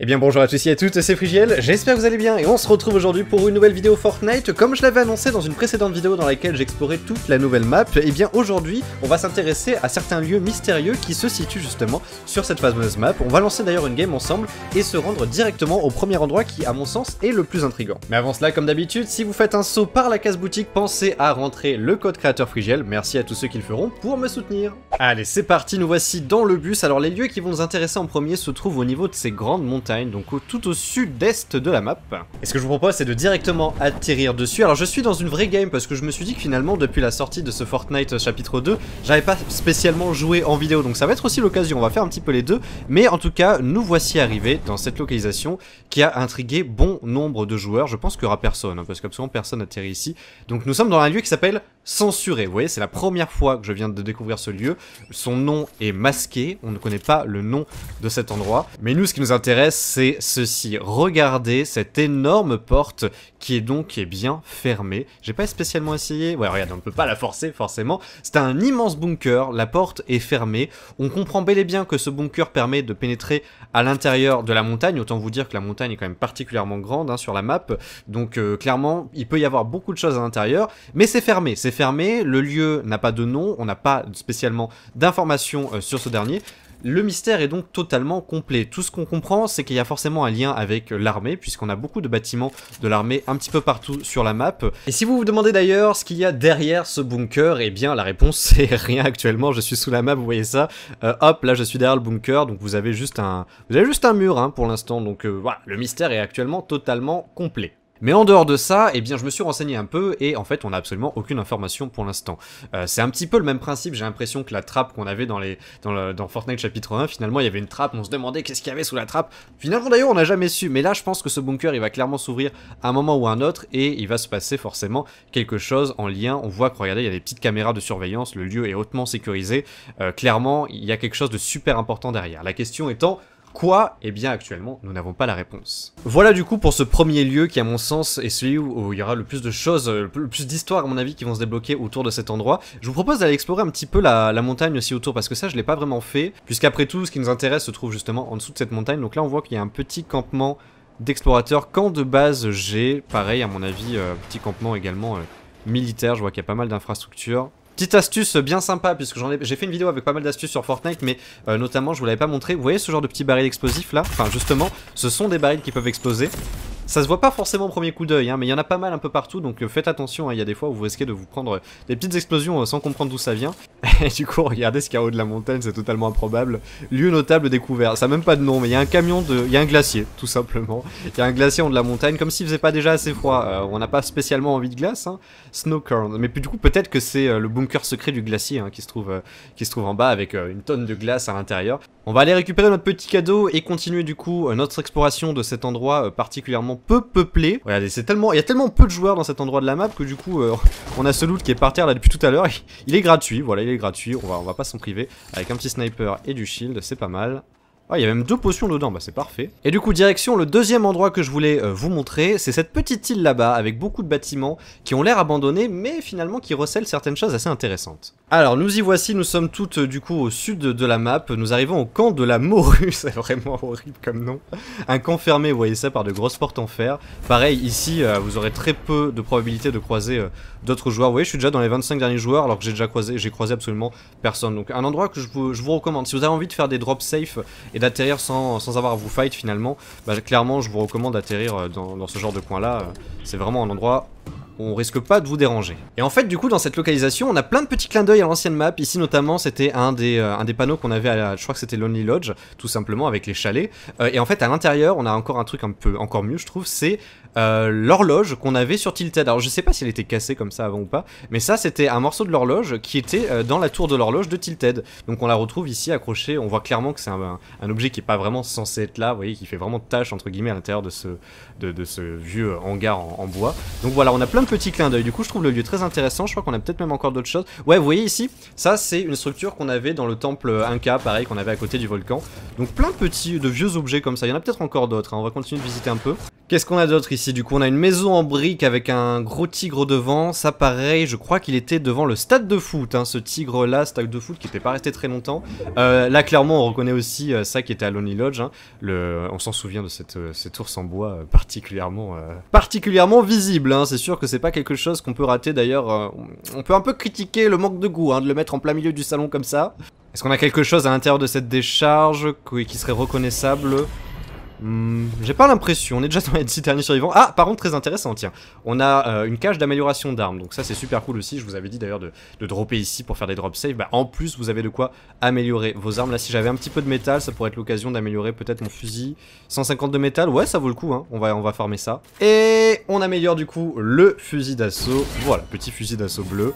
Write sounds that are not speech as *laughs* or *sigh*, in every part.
Eh bien bonjour à tous et à toutes, c'est Frigiel, j'espère que vous allez bien et on se retrouve aujourd'hui pour une nouvelle vidéo Fortnite. Comme je l'avais annoncé dans une précédente vidéo dans laquelle j'explorais toute la nouvelle map, et eh bien aujourd'hui on va s'intéresser à certains lieux mystérieux qui se situent justement sur cette fameuse map. On va lancer d'ailleurs une game ensemble et se rendre directement au premier endroit qui à mon sens est le plus intrigant. Mais avant cela comme d'habitude, si vous faites un saut par la case boutique, pensez à rentrer le code créateur Frigiel, merci à tous ceux qui le feront pour me soutenir. Allez c'est parti, nous voici dans le bus. Alors les lieux qui vont nous intéresser en premier se trouvent au niveau de ces grandes montagnes donc tout au sud-est de la map. Et ce que je vous propose, c'est de directement atterrir dessus. Alors je suis dans une vraie game parce que je me suis dit que finalement, depuis la sortie de ce Fortnite euh, chapitre 2, j'avais pas spécialement joué en vidéo, donc ça va être aussi l'occasion, on va faire un petit peu les deux. Mais en tout cas, nous voici arrivés dans cette localisation qui a intrigué bon nombre de joueurs. Je pense qu'il y aura personne, hein, parce qu'absolument personne atterrit ici. Donc nous sommes dans un lieu qui s'appelle censuré. Vous voyez, c'est la première fois que je viens de découvrir ce lieu. Son nom est masqué, on ne connaît pas le nom de cet endroit. Mais nous, ce qui nous intéresse, c'est ceci. Regardez cette énorme porte qui est donc bien fermée. J'ai pas spécialement essayé. Ouais, regarde, on ne peut pas la forcer, forcément. C'est un immense bunker, la porte est fermée. On comprend bel et bien que ce bunker permet de pénétrer à l'intérieur de la montagne. Autant vous dire que la montagne est quand même particulièrement grande hein, sur la map. Donc, euh, clairement, il peut y avoir beaucoup de choses à l'intérieur. Mais c'est fermé, c'est le lieu n'a pas de nom, on n'a pas spécialement d'informations euh, sur ce dernier. Le mystère est donc totalement complet. Tout ce qu'on comprend, c'est qu'il y a forcément un lien avec euh, l'armée, puisqu'on a beaucoup de bâtiments de l'armée un petit peu partout sur la map. Et si vous vous demandez d'ailleurs ce qu'il y a derrière ce bunker, et eh bien la réponse *laughs* c'est rien actuellement. Je suis sous la map, vous voyez ça. Euh, hop, là je suis derrière le bunker, donc vous avez juste un, vous avez juste un mur hein, pour l'instant. Donc voilà, le mystère est actuellement totalement complet. Mais en dehors de ça, eh bien, je me suis renseigné un peu et en fait, on n'a absolument aucune information pour l'instant. Euh, c'est un petit peu le même principe, j'ai l'impression que la trappe qu'on avait dans, les, dans, le, dans, Fortnite chapitre 1, finalement, il y avait une trappe, on se demandait qu'est-ce qu'il y avait sous la trappe. Finalement, d'ailleurs, on n'a jamais su, mais là, je pense que ce bunker, il va clairement s'ouvrir à un moment ou à un autre et il va se passer forcément quelque chose en lien. On voit que, regardez, il y a des petites caméras de surveillance, le lieu est hautement sécurisé. Euh, clairement, il y a quelque chose de super important derrière. La question étant, Quoi Eh bien actuellement, nous n'avons pas la réponse. Voilà du coup pour ce premier lieu qui à mon sens est celui où, il y aura le plus de choses, euh, le plus d'histoires à mon avis qui vont se débloquer autour de cet endroit. Je vous propose d'aller explorer un petit peu la, montagne aussi autour parce que ça je l'ai pas vraiment fait, puisqu'après tout ce qui nous intéresse se trouve justement en dessous de cette montagne. Donc là on voit qu'il y a un petit campement d'explorateurs, camp de base G, pareil à mon avis, euh, petit campement également euh, militaire, je vois qu'il y a pas mal d'infrastructures. Petite astuce bien sympa, puisque j'ai fait une vidéo avec pas mal d'astuces sur Fortnite, mais euh, notamment, je vous l'avais pas montré. Vous voyez ce genre de petits barils explosifs là Enfin, justement, ce sont des barils qui peuvent exploser. Ça se voit pas forcément au premier coup d'œil, hein, mais il y en a pas mal un peu partout, donc euh, faites attention, hein, il y a des fois où vous risquez de vous prendre euh, des petites explosions euh, sans comprendre d'où ça vient. *laughs* Et du coup, regardez ce carreau de la montagne, c'est totalement improbable. Lieu notable découvert, ça a même pas de nom, mais il y a un camion de... Il y a un glacier, *laughs* tout simplement. Il y a un glacier en de la montagne, comme s'il faisait pas déjà assez froid. on n'a pas spécialement envie de glace, hein. Snowcorn. Mais du coup, peut-être que c'est le bunker secret du glacier hein, qui, se trouve, qui se trouve en bas avec une tonne de glace à l'intérieur. On va aller récupérer notre petit cadeau et continuer du coup notre exploration de cet endroit particulièrement peu peuplé. Regardez, c'est tellement, il y a tellement peu de joueurs dans cet endroit de la map que du coup, euh, *laughs* on a ce loot qui est par terre là depuis tout à l'heure. *laughs* Il est gratuit, voilà, il est gratuit, on va, on va pas s'en priver. Avec un petit sniper et du shield, c'est pas mal. Ah, il y a même deux potions dedans, bah c'est parfait. Et du coup, direction le deuxième endroit que je voulais euh, vous montrer, c'est cette petite île là-bas, avec beaucoup de bâtiments, qui ont l'air abandonnés, mais finalement qui recèlent certaines choses assez intéressantes. Alors, nous y voici, nous sommes toutes, euh, du coup, au sud de la map, nous arrivons au camp de la morue, *laughs* c'est vraiment horrible comme nom. Un camp fermé, vous voyez ça, par de grosses portes en fer. Pareil, ici, euh, vous aurez très peu de probabilité de croiser d'autres joueurs. Vous voyez, je suis déjà dans les 25 derniers joueurs, alors que j'ai déjà croisé, j'ai croisé absolument personne. Donc, un endroit que je vous, je vous recommande, si vous avez envie de faire des drops safe, et d'atterrir sans, avoir à vous fight finalement, bah, clairement je vous recommande d'atterrir euh, dans, dans, ce genre de coin là. Euh, c'est vraiment un endroit on risque pas de vous déranger. Et en fait, du coup, dans cette localisation, on a plein de petits clins d'œil à l'ancienne map. Ici, notamment, c'était un, des, euh, des panneaux qu'on avait à je crois que c'était Lonely Lodge, tout simplement, avec les chalets. Euh, et en fait, à l'intérieur, on a encore un truc un peu encore mieux, je trouve, c'est euh, l'horloge qu'on avait sur Tilted. Alors, je sais pas si elle était cassée comme ça avant ou pas, mais ça, c'était un morceau de l'horloge qui était dans la tour de l'horloge de Tilted. Donc, on la retrouve ici accrochée. On voit clairement que c'est un, objet qui est pas vraiment censé être là, vous voyez, qui fait vraiment tâche, entre guillemets, à l'intérieur de ce, de, ce vieux hangar en, en bois. Donc, voilà, on a plein de petit clin d'œil. Du coup, je trouve le lieu très intéressant. Je crois qu'on a peut-être même encore d'autres choses. Ouais, vous voyez ici, ça c'est une structure qu'on avait dans le temple Inca, pareil, qu'on avait à côté du volcan. Donc plein de petits, de vieux objets comme ça. Il y en a peut-être encore d'autres. Hein. On va continuer de visiter un peu. Qu'est-ce qu'on a d'autre ici Du coup, on a une maison en brique avec un gros tigre devant. Ça, pareil, je crois qu'il était devant le stade de foot, hein, ce tigre-là, stade de foot qui n'était pas resté très longtemps. Euh, là, clairement, on reconnaît aussi euh, ça qui était à Lonely Lodge. Hein, on s'en souvient de cette, euh, cet ours en bois particulièrement, particulièrement visible. Hein. c'est sûr que c'est pas quelque chose qu'on peut rater. D'ailleurs, on peut un peu critiquer le manque de goût de le mettre en plein milieu du salon comme ça. Est-ce qu'on a quelque chose à l'intérieur de cette décharge qui serait reconnaissable Hmm, j'ai pas l'impression, on est déjà dans les 10 derniers survivants. Ah, par contre, très intéressant, tiens. On a euh, une cage d'amélioration d'armes, donc ça c'est super cool aussi. Je vous avais dit d'ailleurs de, dropper ici pour faire des drops safe. Bah, en plus, vous avez de quoi améliorer vos armes. Là, si j'avais un petit peu de métal, ça pourrait être l'occasion d'améliorer peut-être mon fusil. 150 de métal, ouais, ça vaut le coup, hein. on, va, on va farmer ça. Et on améliore du coup le fusil d'assaut. Voilà, petit fusil d'assaut bleu.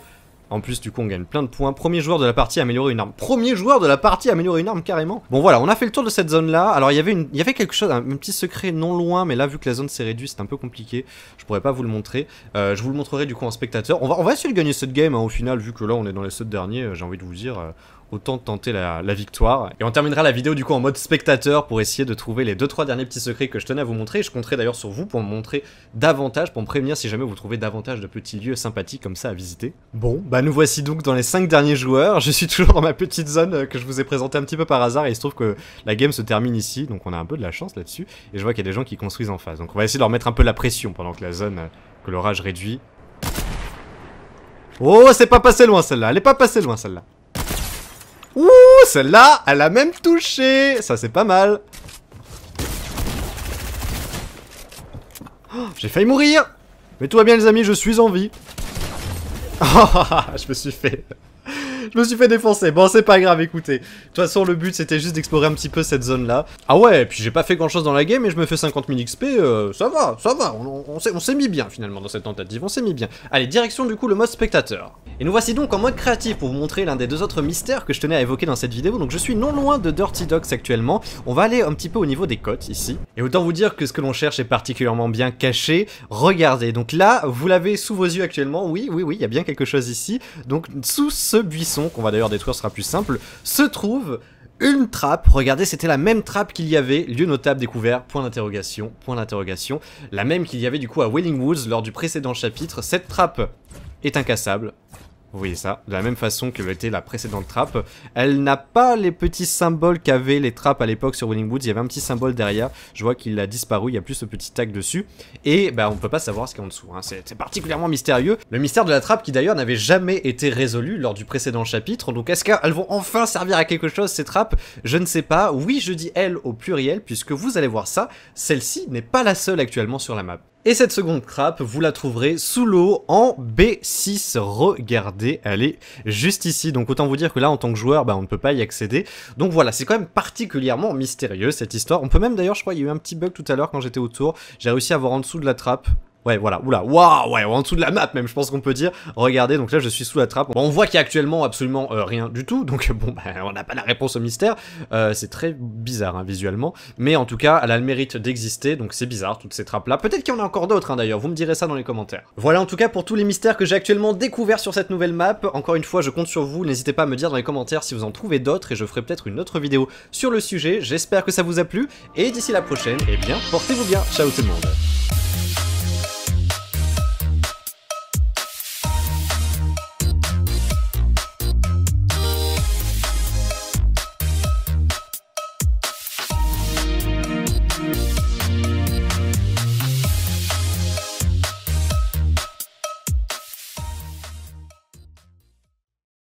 En plus, du coup, on gagne plein de points. Premier joueur de la partie à améliorer une arme. Premier joueur de la partie à améliorer une arme, carrément. Bon, voilà, on a fait le tour de cette zone-là. Alors, il y avait, une, il y avait quelque chose, un, petit secret non loin, mais là, vu que la zone s'est réduite, c'est un peu compliqué. Je pourrais pas vous le montrer. Euh, je vous le montrerai, du coup, en spectateur. On va, on va essayer de gagner cette game, hein, au final, vu que là, on est dans les 7 derniers. Euh, j'ai envie de vous dire, euh, autant tenter la, victoire. Et on terminera la vidéo du coup en mode spectateur pour essayer de trouver les 2-3 derniers petits secrets que je tenais à vous montrer. je compterai d'ailleurs sur vous pour me montrer davantage, pour me prévenir si jamais vous trouvez davantage de petits lieux sympathiques comme ça à visiter. Bon, bah nous voici donc dans les 5 derniers joueurs. Je suis toujours dans ma petite zone euh, que je vous ai présentée un petit peu par hasard et il se trouve que la game se termine ici, donc on a un peu de la chance là-dessus. Et je vois qu'il y a des gens qui construisent en face. Donc on va essayer de leur mettre un peu la pression pendant que la zone, euh, que l'orage réduit. Oh, c'est pas passé loin celle-là, elle est pas passée loin celle-là. Ouh, celle-là, elle a même touché Ça, c'est pas mal. Oh, j'ai failli mourir Mais tout va bien, les amis, je suis en vie. *laughs* Ah, je me suis fait je me suis fait défoncer. Bon, c'est pas grave, écoutez. De toute façon, le but, c'était juste d'explorer un petit peu cette zone-là. Ah ouais, et puis j'ai pas fait grand-chose dans la game et je me fais 50 000 XP. ça va, ça va. On, on s'est mis bien, finalement, dans cette tentative. On s'est mis bien. Allez, direction, du coup, le mode spectateur. Et nous voici donc en mode créatif pour vous montrer l'un des deux autres mystères que je tenais à évoquer dans cette vidéo. Donc, je suis non loin de Dirty Dogs actuellement. On va aller un petit peu au niveau des côtes, ici. Et autant vous dire que ce que l'on cherche est particulièrement bien caché. Regardez, donc là, vous l'avez sous vos yeux actuellement. Oui, oui, oui, il y a bien quelque chose ici. Donc, sous ce buisson qu'on va d'ailleurs détruire, sera plus simple, se trouve une trappe. Regardez, c'était la même trappe qu'il y avait, lieu notable découvert, point d'interrogation, point d'interrogation. La même qu'il y avait du coup à Wailing Woods lors du précédent chapitre. Cette trappe est incassable. Vous voyez ça, de la même façon que l'était la précédente trappe. Elle n'a pas les petits symboles qu'avaient les trappes à l'époque sur Winning Woods. Il y avait un petit symbole derrière. Je vois qu'il a disparu. Il y a plus ce petit tag dessus. Et bah, on peut pas savoir ce qu'il y a en dessous. Hein. C'est particulièrement mystérieux. Le mystère de la trappe qui d'ailleurs n'avait jamais été résolu lors du précédent chapitre. Donc est-ce qu'elles vont enfin servir à quelque chose ces trappes Je ne sais pas. Oui, je dis elles au pluriel puisque vous allez voir ça. Celle-ci n'est pas la seule actuellement sur la map. Et cette seconde trappe, vous la trouverez sous l'eau en B6. Regardez, elle est juste ici. Donc autant vous dire que là, en tant que joueur, bah, on ne peut pas y accéder. Donc voilà, c'est quand même particulièrement mystérieux cette histoire. On peut même d'ailleurs, je crois, il y a eu un petit bug tout à l'heure quand j'étais autour. J'ai réussi à voir en dessous de la trappe. Ouais, voilà, oula, waouh, ouais, en dessous de la map même, je pense qu'on peut dire. Regardez, donc là, je suis sous la trappe. on voit qu'il y a actuellement absolument euh, rien du tout, donc *laughs* bon, bah, on n'a pas la réponse au mystère. Euh, c'est très bizarre, hein, visuellement, mais en tout cas, elle a le mérite d'exister, donc c'est bizarre, toutes ces trappes-là. Peut-être qu'il y en a encore d'autres, hein, d'ailleurs, vous me direz ça dans les commentaires. Voilà, en tout cas, pour tous les mystères que j'ai actuellement découverts sur cette nouvelle map. Encore une fois, je compte sur vous, n'hésitez pas à me dire dans les commentaires si vous en trouvez d'autres, et je ferai peut-être une autre vidéo sur le sujet. J'espère que ça vous a plu, et d'ici la prochaine, eh bien, portez-vous bien. Ciao tout le monde.